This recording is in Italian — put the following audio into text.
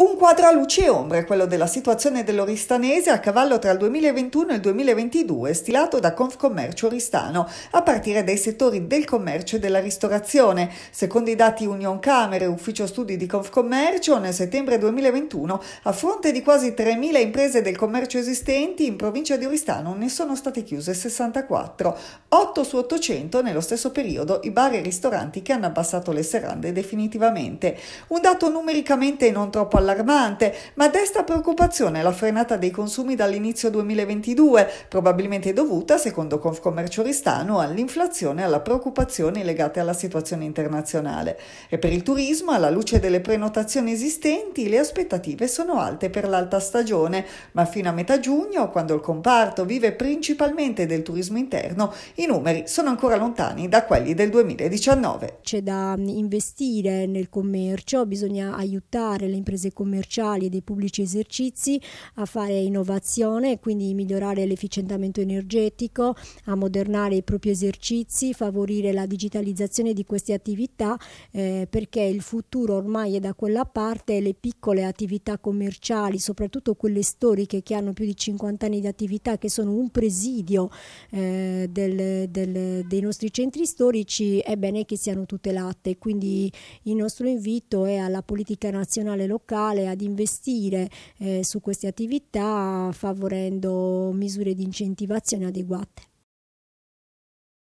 Un quadro a luci e ombre, quello della situazione dell'Oristanese a cavallo tra il 2021 e il 2022, stilato da Confcommercio Oristano, a partire dai settori del commercio e della ristorazione. Secondo i dati Union Camere, ufficio studi di Confcommercio, nel settembre 2021, a fronte di quasi 3.000 imprese del commercio esistenti, in provincia di Oristano ne sono state chiuse 64, 8 su 800 nello stesso periodo i bar e i ristoranti che hanno abbassato le serrande definitivamente. Un dato numericamente non troppo allarmante allarmante, ma desta preoccupazione la frenata dei consumi dall'inizio 2022, probabilmente dovuta, secondo Confcommercio Ristano, all'inflazione e alla preoccupazione legate alla situazione internazionale. E per il turismo, alla luce delle prenotazioni esistenti, le aspettative sono alte per l'alta stagione, ma fino a metà giugno, quando il comparto vive principalmente del turismo interno, i numeri sono ancora lontani da quelli del 2019. C'è da investire nel commercio, bisogna aiutare le imprese commerciali e dei pubblici esercizi, a fare innovazione, quindi migliorare l'efficientamento energetico, a modernare i propri esercizi, favorire la digitalizzazione di queste attività eh, perché il futuro ormai è da quella parte e le piccole attività commerciali, soprattutto quelle storiche che hanno più di 50 anni di attività, che sono un presidio eh, del, del, dei nostri centri storici, è bene che siano tutelate. Quindi il nostro invito è alla politica nazionale locale locale ad investire eh, su queste attività favorendo misure di incentivazione adeguate.